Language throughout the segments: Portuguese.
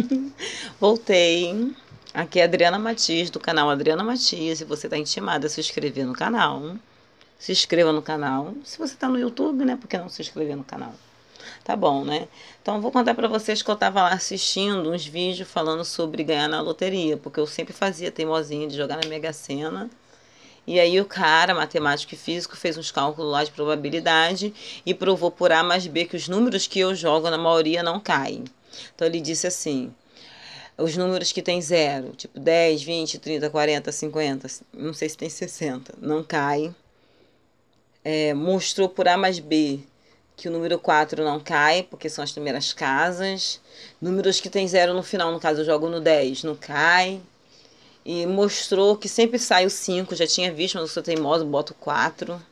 Voltei. Aqui é Adriana Matias, do canal Adriana Matias, e você está intimada a se inscrever no canal. Se inscreva no canal. Se você está no YouTube, né? Por que não se inscrever no canal? Tá bom, né? Então, vou contar para vocês que eu estava lá assistindo uns vídeos falando sobre ganhar na loteria, porque eu sempre fazia teimosinha de jogar na Mega Sena. E aí o cara, matemático e físico, fez uns cálculos lá de probabilidade e provou por A mais B que os números que eu jogo, na maioria, não caem. Então ele disse assim: os números que tem zero, tipo 10, 20, 30, 40, 50, não sei se tem 60, não cai. É, mostrou por A mais B que o número 4 não cai, porque são as primeiras casas. Números que tem zero no final, no caso eu jogo no 10, não cai. E mostrou que sempre sai o 5, já tinha visto, mas eu sou teimoso, boto 4.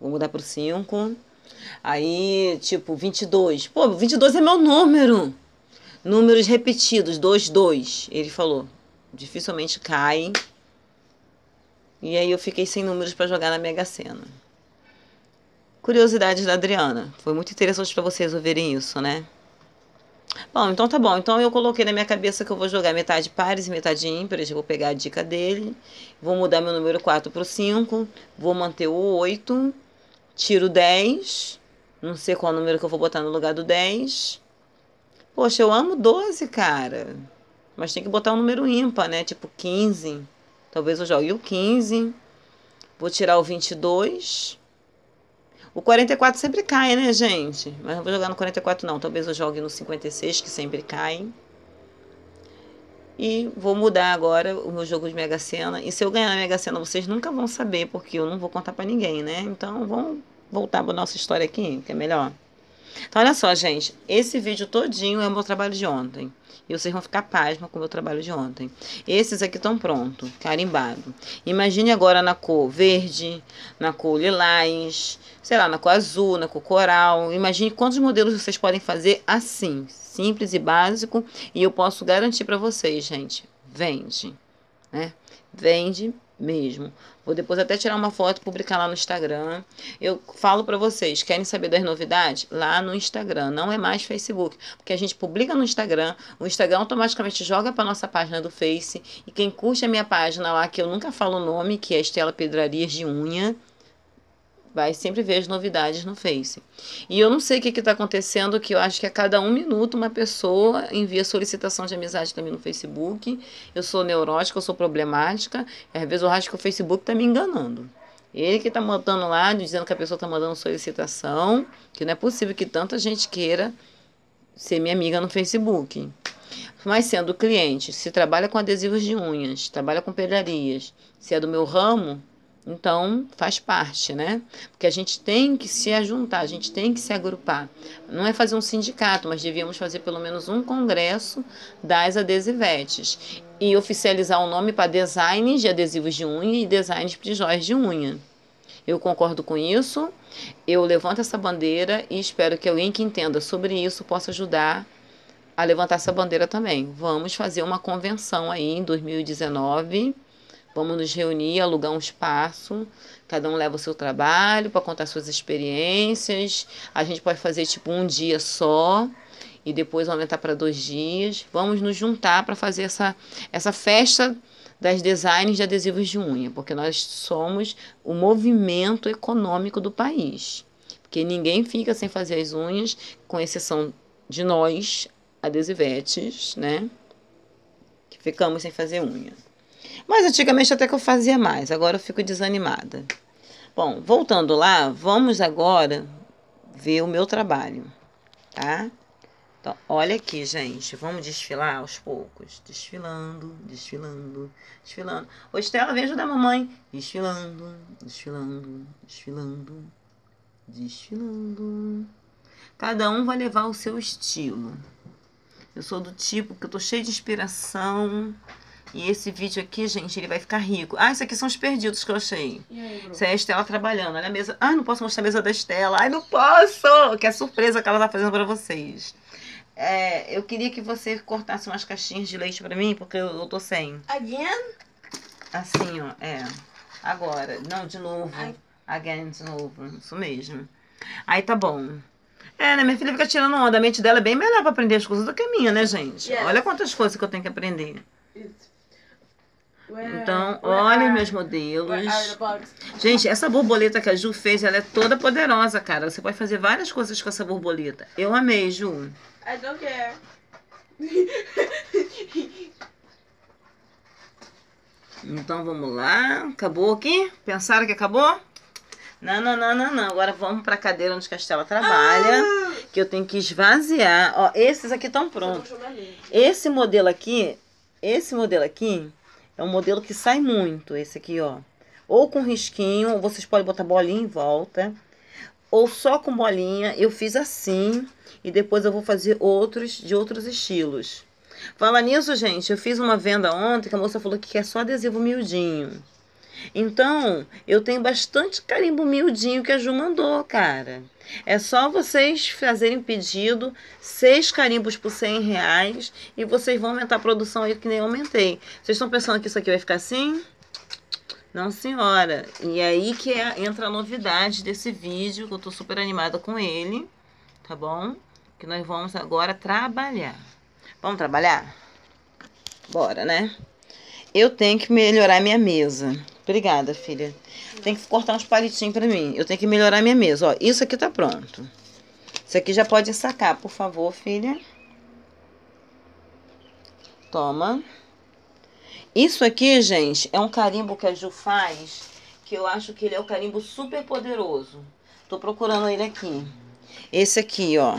Vou mudar para o 5. Aí, tipo, 22. Pô, 22 é meu número. Números repetidos, dois dois ele falou. Dificilmente cai E aí eu fiquei sem números para jogar na Mega Sena. Curiosidades da Adriana. Foi muito interessante para vocês ouvirem isso, né? Bom, então tá bom. Então eu coloquei na minha cabeça que eu vou jogar metade pares e metade ímpares. Eu vou pegar a dica dele. Vou mudar meu número 4 pro 5. Vou manter o 8. Tiro 10. Não sei qual número que eu vou botar no lugar do 10. Poxa, eu amo 12, cara. Mas tem que botar um número ímpar, né? Tipo 15. Talvez eu jogue o 15. Vou tirar o 22. O 44 sempre cai, né, gente? Mas não vou jogar no 44, não. Talvez eu jogue no 56, que sempre cai. E vou mudar agora o meu jogo de Mega Sena. E se eu ganhar na Mega Sena, vocês nunca vão saber, porque eu não vou contar para ninguém, né? Então vamos voltar para nossa história aqui, que é melhor. Então, olha só, gente. Esse vídeo todinho é o meu trabalho de ontem. E vocês vão ficar pasma com o meu trabalho de ontem. Esses aqui estão prontos, carimbado. Imagine agora na cor verde, na cor lilás, sei lá, na cor azul, na cor coral. Imagine quantos modelos vocês podem fazer assim, simples e básico. E eu posso garantir para vocês, gente, vende, né? Vende mesmo. Vou depois até tirar uma foto e publicar lá no Instagram. Eu falo para vocês, querem saber das novidades? Lá no Instagram, não é mais Facebook, porque a gente publica no Instagram, o Instagram automaticamente joga para nossa página do Face e quem curte a minha página lá, que eu nunca falo o nome, que é Estela Pedrarias de Unha, vai sempre ver as novidades no Face. E eu não sei o que está acontecendo, que eu acho que a cada um minuto uma pessoa envia solicitação de amizade também no Facebook. Eu sou neurótica, eu sou problemática. Às vezes eu acho que o Facebook está me enganando. Ele que está mandando lá, dizendo que a pessoa está mandando solicitação, que não é possível que tanta gente queira ser minha amiga no Facebook. Mas sendo cliente, se trabalha com adesivos de unhas, trabalha com pedrarias, se é do meu ramo, então, faz parte, né? Porque a gente tem que se ajuntar, a gente tem que se agrupar. Não é fazer um sindicato, mas devíamos fazer pelo menos um congresso das adesivetes e oficializar o nome para designs de adesivos de unha e designs de joias de unha. Eu concordo com isso, eu levanto essa bandeira e espero que alguém que entenda sobre isso possa ajudar a levantar essa bandeira também. Vamos fazer uma convenção aí em 2019 Vamos nos reunir, alugar um espaço, cada um leva o seu trabalho para contar suas experiências. A gente pode fazer tipo um dia só e depois aumentar para dois dias. Vamos nos juntar para fazer essa, essa festa das designs de adesivos de unha, porque nós somos o movimento econômico do país. Porque ninguém fica sem fazer as unhas, com exceção de nós, adesivetes, né? Que ficamos sem fazer unha. Mas antigamente até que eu fazia mais, agora eu fico desanimada. Bom, voltando lá, vamos agora ver o meu trabalho, tá? Então, olha aqui, gente, vamos desfilar aos poucos. Desfilando, desfilando, desfilando. Ô, Estela, vem ajudar a mamãe. Desfilando, desfilando, desfilando, desfilando. Cada um vai levar o seu estilo. Eu sou do tipo que eu tô cheio de inspiração. E esse vídeo aqui, gente, ele vai ficar rico. Ah, isso aqui são os perdidos que eu achei. E aí, Isso é a Estela trabalhando. Olha a mesa. Ai, ah, não posso mostrar a mesa da Estela. Ai, não posso! Que é surpresa que ela tá fazendo pra vocês. É, eu queria que você cortasse umas caixinhas de leite pra mim, porque eu, eu tô sem. Again? Assim, ó. É. Agora. Não, de novo. I... Again, de novo. Isso mesmo. Aí tá bom. É, né? Minha filha fica tirando onda. A mente dela é bem melhor pra aprender as coisas do que a minha, né, gente? Yes. Olha quantas coisas que eu tenho que aprender. It's então, olhem meus modelos. Gente, essa borboleta que a Ju fez, ela é toda poderosa, cara. Você pode fazer várias coisas com essa borboleta. Eu amei, Ju. I don't care. Então vamos lá. Acabou aqui? Pensaram que acabou? Não, não, não, não, não. Agora vamos pra cadeira onde Castela trabalha. Ah! Que eu tenho que esvaziar. Ó, esses aqui estão prontos. Esse modelo aqui, esse modelo aqui, é um modelo que sai muito, esse aqui, ó. Ou com risquinho, vocês podem botar bolinha em volta. Ou só com bolinha. Eu fiz assim. E depois eu vou fazer outros, de outros estilos. Fala nisso, gente. Eu fiz uma venda ontem que a moça falou que quer só adesivo miudinho. Então, eu tenho bastante carimbo miudinho que a Ju mandou, cara. É só vocês fazerem pedido, seis carimbos por 100 reais, e vocês vão aumentar a produção aí que nem eu aumentei. Vocês estão pensando que isso aqui vai ficar assim? Não, senhora. E é aí que é, entra a novidade desse vídeo, que eu tô super animada com ele, tá bom? Que nós vamos agora trabalhar. Vamos trabalhar? Bora, né? Eu tenho que melhorar minha mesa. Obrigada, filha. Tem que cortar uns palitinhos pra mim. Eu tenho que melhorar minha mesa. Ó, isso aqui tá pronto. Isso aqui já pode sacar, por favor, filha. Toma. Isso aqui, gente, é um carimbo que a Ju faz, que eu acho que ele é o um carimbo super poderoso. Tô procurando ele aqui. Esse aqui, ó.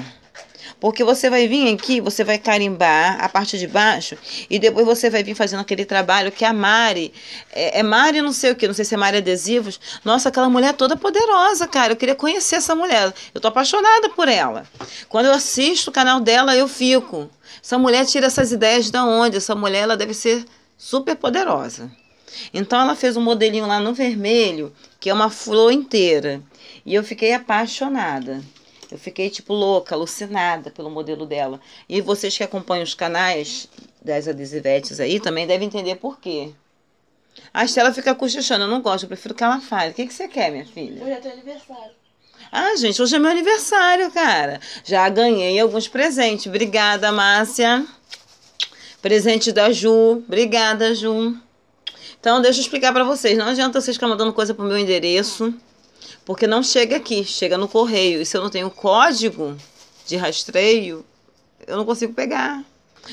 Porque você vai vir aqui, você vai carimbar a parte de baixo e depois você vai vir fazendo aquele trabalho que a Mari, é, é Mari não sei o que, não sei se é Mari Adesivos. Nossa, aquela mulher toda poderosa, cara. Eu queria conhecer essa mulher. Eu tô apaixonada por ela. Quando eu assisto o canal dela, eu fico. Essa mulher tira essas ideias de onde? Essa mulher, ela deve ser super poderosa. Então ela fez um modelinho lá no vermelho, que é uma flor inteira. E eu fiquei apaixonada. Eu fiquei tipo louca, alucinada pelo modelo dela. E vocês que acompanham os canais das adesivetes aí também devem entender por quê. A Estela fica cochichando, eu não gosto, eu prefiro que ela fale. O que, que você quer, minha filha? Hoje é teu aniversário. Ah, gente, hoje é meu aniversário, cara. Já ganhei alguns presentes. Obrigada, Márcia. Presente da Ju. Obrigada, Ju. Então, deixa eu explicar para vocês. Não adianta vocês ficar mandando coisa pro meu endereço. Porque não chega aqui, chega no correio. E se eu não tenho código de rastreio, eu não consigo pegar.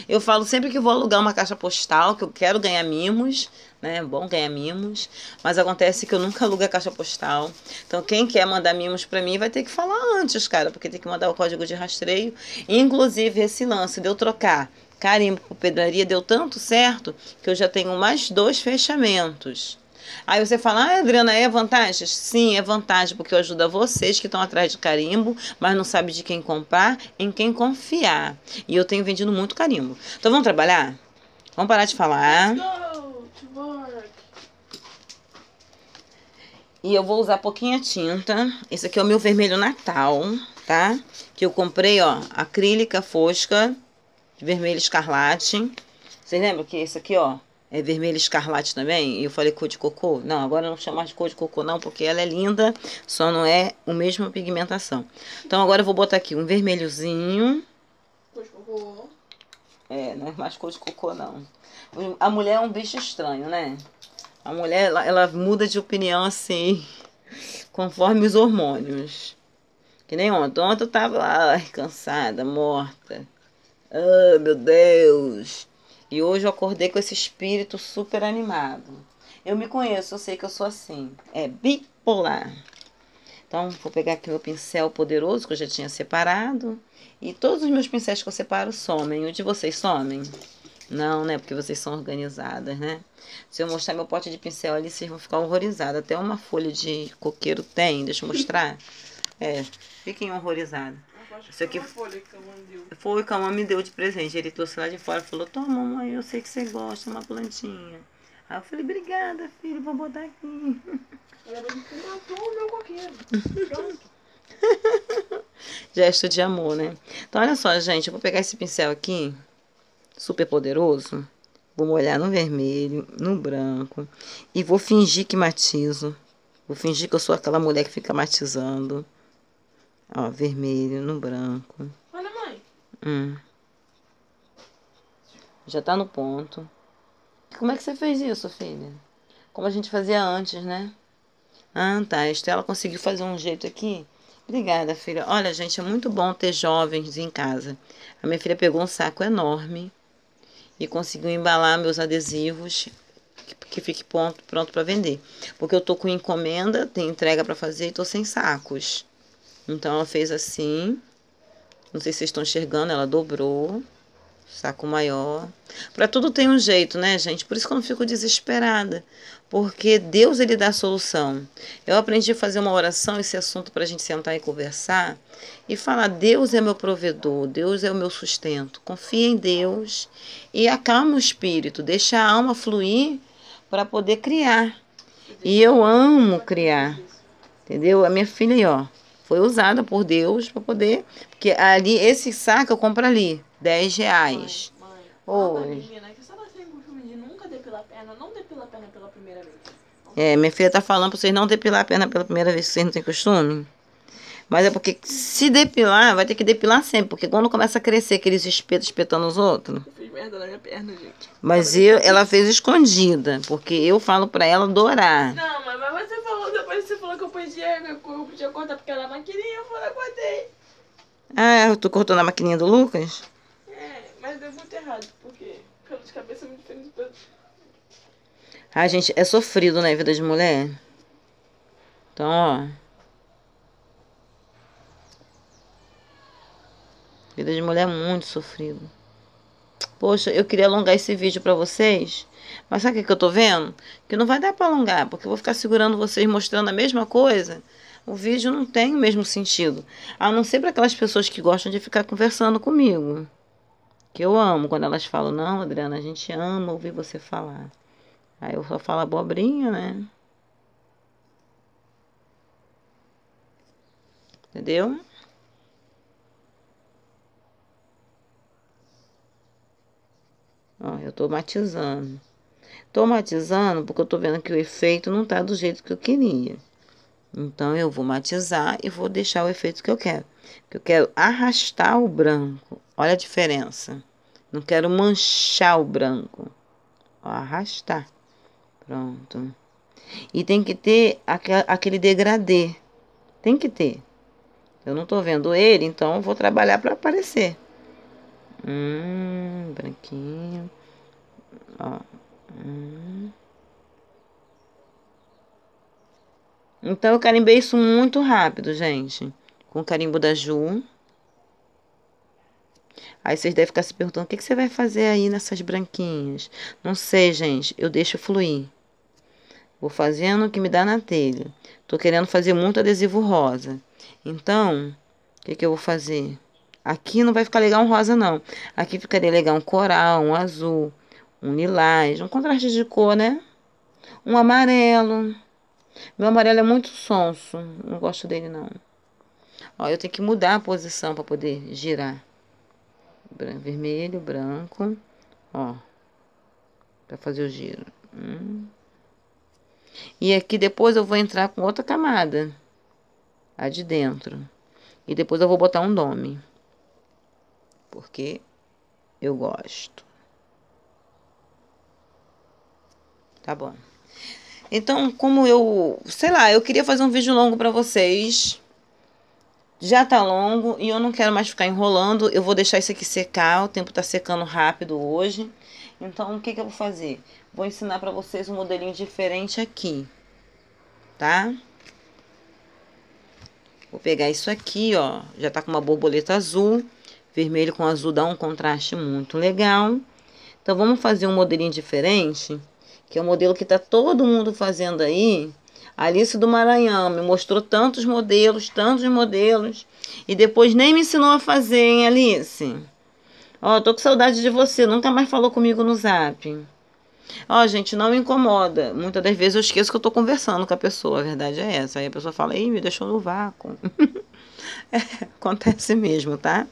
Eu falo sempre que vou alugar uma caixa postal, que eu quero ganhar mimos, né? É bom ganhar mimos, mas acontece que eu nunca alugo a caixa postal. Então, quem quer mandar mimos para mim vai ter que falar antes, cara, porque tem que mandar o código de rastreio. Inclusive, esse lance de eu trocar carimbo por pedraria deu tanto certo que eu já tenho mais dois fechamentos. Aí você fala, ah, Adriana, é vantagem? Sim, é vantagem, porque eu ajudo a vocês que estão atrás de carimbo, mas não sabe de quem comprar, em quem confiar. E eu tenho vendido muito carimbo. Então vamos trabalhar? Vamos parar de falar. E eu vou usar pouquinha tinta. Esse aqui é o meu vermelho natal, tá? Que eu comprei, ó, acrílica fosca, vermelho escarlate. Vocês lembram que esse aqui, ó, é vermelho escarlate também. e Eu falei cor de cocô. Não, agora não vou chamar de cor de cocô não, porque ela é linda, só não é o mesmo pigmentação. Então agora eu vou botar aqui um vermelhozinho. Cor de cocô. É, não é mais cor de cocô não. A mulher é um bicho estranho, né? A mulher, ela, ela muda de opinião assim, conforme os hormônios. Que nem ontem. Ontem eu tava lá, cansada, morta. Ah, oh, meu Deus. E hoje eu acordei com esse espírito super animado. Eu me conheço, eu sei que eu sou assim. É bipolar. Então, vou pegar aqui meu pincel poderoso que eu já tinha separado. E todos os meus pincéis que eu separo somem. O de vocês somem? Não, né? Porque vocês são organizadas, né? Se eu mostrar meu pote de pincel ali, vocês vão ficar horrorizados. Até uma folha de coqueiro tem, deixa eu mostrar. É, fiquem horrorizados. Isso aqui foi o que a mamãe me deu de presente. Ele trouxe lá de fora e falou: Toma, mamãe, eu sei que você gosta, uma plantinha. Aí eu falei: Obrigada, filho, vou botar aqui. Ela matou o meu coqueiro. Gesto de amor, né? Então, olha só, gente. Eu vou pegar esse pincel aqui, super poderoso. Vou molhar no vermelho, no branco. E vou fingir que matizo. Vou fingir que eu sou aquela mulher que fica matizando. Ó, vermelho no branco. Olha, mãe. Hum. Já tá no ponto. Como é que você fez isso, filha? Como a gente fazia antes, né? Ah, tá. A Estela conseguiu fazer um jeito aqui. Obrigada, filha. Olha, gente, é muito bom ter jovens em casa. A minha filha pegou um saco enorme e conseguiu embalar meus adesivos que fique pronto para vender. Porque eu tô com encomenda, tem entrega para fazer e tô sem sacos. Então, ela fez assim. Não sei se vocês estão enxergando, ela dobrou. Saco maior. Para tudo tem um jeito, né, gente? Por isso que eu não fico desesperada. Porque Deus, ele dá a solução. Eu aprendi a fazer uma oração, esse assunto, para a gente sentar e conversar. E falar, Deus é meu provedor, Deus é o meu sustento. Confia em Deus e acalma o espírito. Deixa a alma fluir para poder criar. E eu amo criar. Entendeu? A minha filha aí, ó. Foi usada por Deus para poder. Porque ali, esse saco eu compro ali, 10 reais. Mãe, mãe. Oi. menina né, que tem tá costume de nunca depilar a perna, não a perna pela primeira vez. É, minha filha tá falando pra vocês não depilar a perna pela primeira vez, que vocês não têm costume. Mas é porque se depilar, vai ter que depilar sempre, porque quando começa a crescer aqueles espetos espetando os outros. Eu fiz merda na minha perna, gente. Mas eu, ela fez escondida, porque eu falo pra ela adorar. Não, mas vai chega, eu podia cortar aquela maquininha, eu falei, cortei. Ah, eu é? tô cortando a maquininha do Lucas? É, mas deu muito errado, porque cabelo de cabeça é muito diferente do Ah, gente, é sofrido, né, vida de mulher? Então, ó. Vida de mulher é muito sofrido. Poxa, eu queria alongar esse vídeo para vocês, mas sabe o que, eu tô vendo? Que não vai dar para alongar, porque eu vou ficar segurando vocês mostrando a mesma coisa. O vídeo não tem o mesmo sentido, a não ser para aquelas pessoas que gostam de ficar conversando comigo. Que eu amo quando elas falam, não, Adriana, a gente ama ouvir você falar. Aí eu só falo abobrinha, né? Entendeu? Ó, eu tô matizando. Tô matizando porque eu tô vendo que o efeito não tá do jeito que eu queria. Então, eu vou matizar e vou deixar o efeito que eu quero. Que eu quero arrastar o branco. Olha a diferença. Não quero manchar o branco. Ó, arrastar. Pronto. E tem que ter aquele degradê. Tem que ter. Eu não tô vendo ele, então vou trabalhar para aparecer. Hum, branquinho. Ó. Hum. Então eu carimbei isso muito rápido, gente. Com o carimbo da Ju. Aí vocês devem ficar se perguntando, o que, que você vai fazer aí nessas branquinhas? Não sei, gente. Eu deixo fluir. Vou fazendo o que me dá na telha. Tô querendo fazer muito adesivo rosa. Então, o que, que eu vou fazer? Aqui não vai ficar legal um rosa, não. Aqui ficaria legal um coral, um azul, um lilás, um contraste de cor, né? Um amarelo. Meu amarelo é muito sonso, não gosto dele, não. Ó, eu tenho que mudar a posição para poder girar. Vermelho, branco, ó, para fazer o giro. Hum. E aqui depois eu vou entrar com outra camada, a de dentro. E depois eu vou botar um nome porque eu gosto. Tá bom. Então, como eu, sei lá, eu queria fazer um vídeo longo para vocês. Já tá longo e eu não quero mais ficar enrolando. Eu vou deixar isso aqui secar, o tempo tá secando rápido hoje. Então, o que que eu vou fazer? Vou ensinar para vocês um modelinho diferente aqui, tá? Vou pegar isso aqui, ó, já tá com uma borboleta azul. Vermelho com azul dá um contraste muito legal. Então, vamos fazer um modelinho diferente, que é o um modelo que está todo mundo fazendo aí. A Alice do Maranhão me mostrou tantos modelos, tantos modelos, e depois nem me ensinou a fazer, hein, Alice? Ó, tô com saudade de você, nunca mais falou comigo no zap. Ó, gente, não me incomoda. Muitas das vezes eu esqueço que eu tô conversando com a pessoa, a verdade é essa. Aí a pessoa fala, ih, me deixou no vácuo. é, acontece mesmo, tá?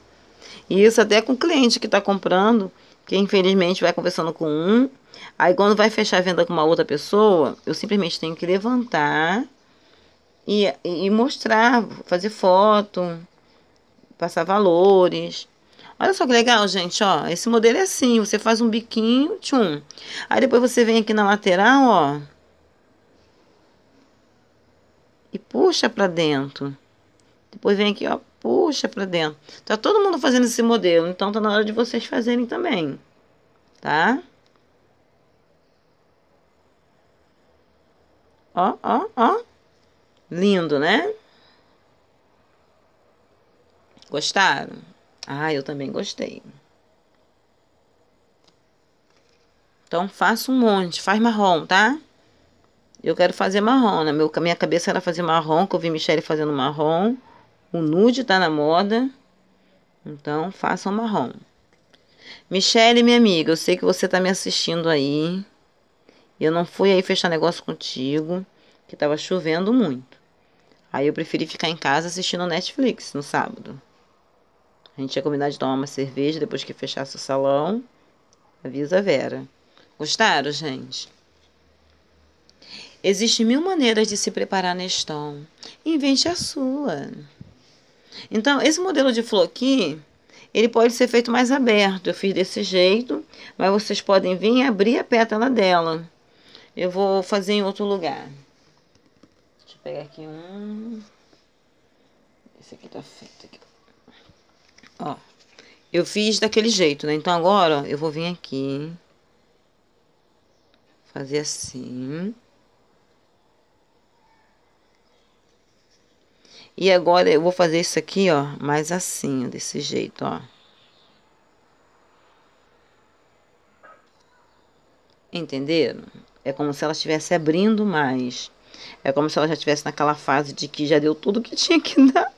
E isso até com o cliente que está comprando, que infelizmente vai conversando com um, aí quando vai fechar a venda com uma outra pessoa, eu simplesmente tenho que levantar e, e mostrar, fazer foto, passar valores. Olha só que legal, gente, ó. Esse modelo é assim, você faz um biquinho, tchum. Aí depois você vem aqui na lateral, ó. E puxa pra dentro. Depois vem aqui, ó, Puxa para dentro. Tá todo mundo fazendo esse modelo, então tá na hora de vocês fazerem também. Tá? Ó, ó, ó. Lindo, né? Gostaram? Ah, eu também gostei. Então, faça um monte. Faz marrom, tá? Eu quero fazer marrom, né? Meu, minha cabeça era fazer marrom, que eu vi Michelle fazendo marrom. O nude tá na moda, então faça o um marrom. Michele, minha amiga, eu sei que você tá me assistindo aí. Eu não fui aí fechar negócio contigo, que tava chovendo muito. Aí eu preferi ficar em casa assistindo Netflix no sábado. A gente tinha combinado de tomar uma cerveja depois que fechasse o salão. Avisa a Vera. Gostaram, gente? Existem mil maneiras de se preparar nestão. Invente a sua. Então, esse modelo de aqui, ele pode ser feito mais aberto. Eu fiz desse jeito, mas vocês podem vir e abrir a pétala dela. Eu vou fazer em outro lugar. Deixa eu pegar aqui um. Esse aqui tá feito. Aqui. Ó, eu fiz daquele jeito, né? Então agora, ó, eu vou vir aqui. Fazer assim. E agora eu vou fazer isso aqui, ó, mais assim, desse jeito, ó. Entenderam? É como se ela estivesse abrindo mais. É como se ela já estivesse naquela fase de que já deu tudo que tinha que dar.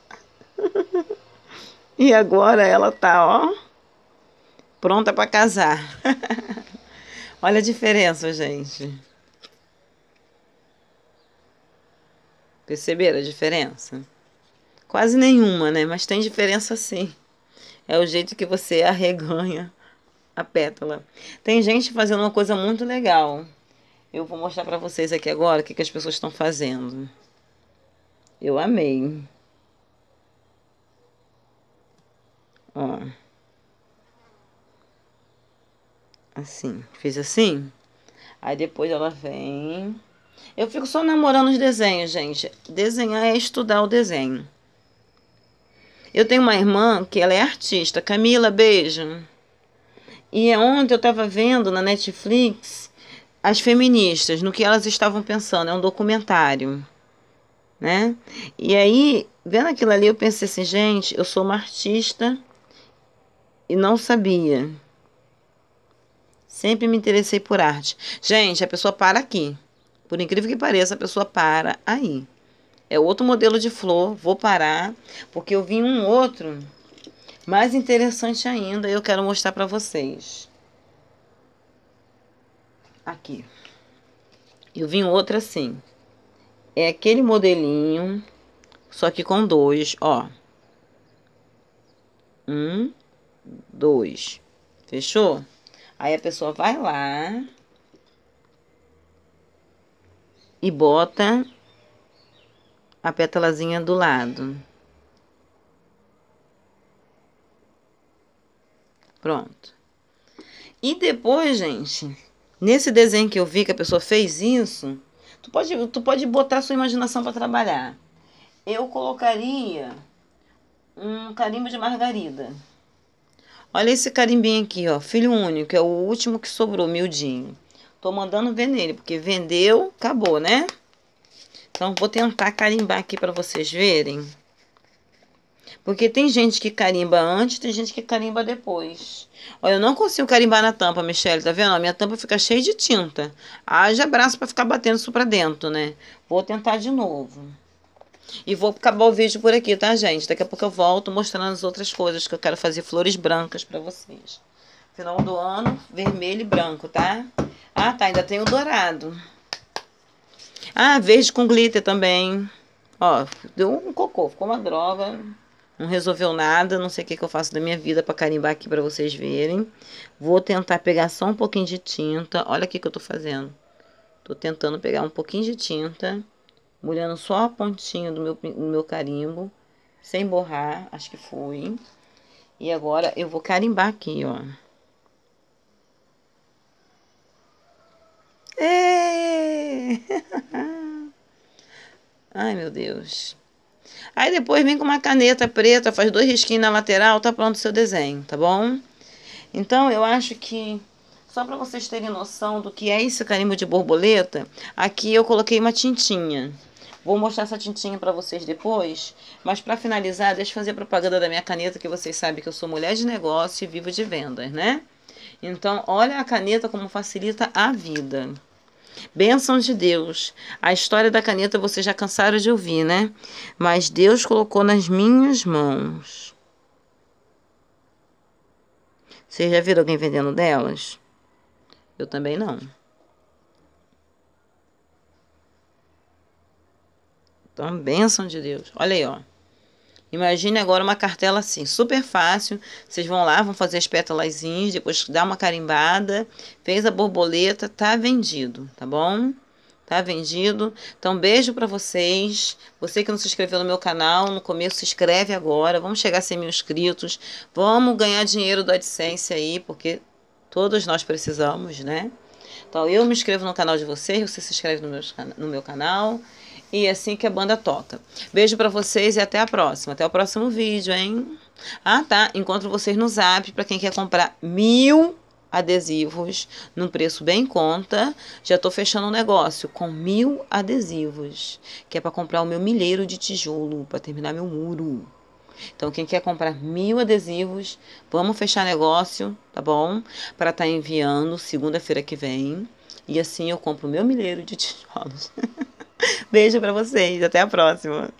e agora ela tá, ó, pronta para casar. Olha a diferença, gente. Perceberam a diferença? Quase nenhuma, né? Mas tem diferença sim. É o jeito que você arreganha a pétala. Tem gente fazendo uma coisa muito legal. Eu vou mostrar para vocês aqui agora o que, que as pessoas estão fazendo. Eu amei. Ó. Assim. Fiz assim. Aí depois ela vem... Eu fico só namorando os desenhos, gente. Desenhar é estudar o desenho. Eu tenho uma irmã que ela é artista. Camila, beijo. E é ontem eu estava vendo na Netflix as feministas, no que elas estavam pensando. É um documentário. Né? E aí, vendo aquilo ali, eu pensei assim, gente, eu sou uma artista e não sabia. Sempre me interessei por arte. Gente, a pessoa para aqui. Por incrível que pareça, a pessoa para aí. É outro modelo de flor. Vou parar, porque eu vi um outro mais interessante ainda. Eu quero mostrar para vocês. Aqui. Eu vi um outro assim. É aquele modelinho, só que com dois, ó. Um, dois. Fechou? Aí a pessoa vai lá e bota a pétalazinha do lado. Pronto. E depois, gente, nesse desenho que eu vi que a pessoa fez isso, tu pode, tu pode botar a sua imaginação para trabalhar. Eu colocaria um carimbo de margarida. Olha esse carimbinho aqui, ó, filho único, é o último que sobrou, miudinho. Tô mandando ver nele, porque vendeu, acabou, né? Então, vou tentar carimbar aqui para vocês verem. Porque tem gente que carimba antes, tem gente que carimba depois. Olha, eu não consigo carimbar na tampa, Michelle, tá vendo? A minha tampa fica cheia de tinta. Haja braço para ficar batendo isso pra dentro, né? Vou tentar de novo. E vou acabar o vídeo por aqui, tá, gente? Daqui a pouco eu volto mostrando as outras coisas que eu quero fazer flores brancas pra vocês. Final do ano, vermelho e branco, tá? Ah, tá, ainda tem o dourado. Ah, verde com glitter também. Ó, deu um cocô, ficou uma droga. Não resolveu nada, não sei o que, que eu faço da minha vida para carimbar aqui para vocês verem. Vou tentar pegar só um pouquinho de tinta. Olha o que eu tô fazendo. Tô tentando pegar um pouquinho de tinta, molhando só a pontinha do meu, do meu carimbo, sem borrar, acho que foi. E agora eu vou carimbar aqui, ó. Ei! É! Ai, meu Deus. Aí depois vem com uma caneta preta, faz dois risquinhos na lateral, tá pronto o seu desenho, tá bom? Então, eu acho que... Só para vocês terem noção do que é esse carimbo de borboleta, aqui eu coloquei uma tintinha. Vou mostrar essa tintinha para vocês depois, mas para finalizar, deixa eu fazer a propaganda da minha caneta, que vocês sabem que eu sou mulher de negócio e vivo de vendas, né? Então, olha a caneta como facilita a vida. Bênção de Deus. A história da caneta você já cansaram de ouvir, né? Mas Deus colocou nas minhas mãos. Vocês já viram alguém vendendo delas? Eu também não. Então, bênção de Deus. Olha aí, ó. Imagine agora uma cartela assim, super fácil. Vocês vão lá, vão fazer as pétalas, depois dá uma carimbada, fez a borboleta, tá vendido, tá bom? Tá vendido. Então, beijo para vocês. Você que não se inscreveu no meu canal, no começo se inscreve agora. Vamos chegar a 100 mil inscritos. Vamos ganhar dinheiro do AdSense aí, porque todos nós precisamos, né? Então, eu me inscrevo no canal de vocês, você se inscreve no meu, no meu canal. E é assim que a banda toca. Beijo para vocês e até a próxima. Até o próximo vídeo, hein? Ah, tá. Encontro vocês no Zap para quem quer comprar mil adesivos num preço bem conta. Já estou fechando um negócio com mil adesivos, que é para comprar o meu milheiro de tijolo para terminar meu muro. Então, quem quer comprar mil adesivos, vamos fechar negócio, tá bom? Para estar tá enviando segunda-feira que vem. E assim eu compro meu milheiro de tijolos. Beijo para vocês, até a próxima.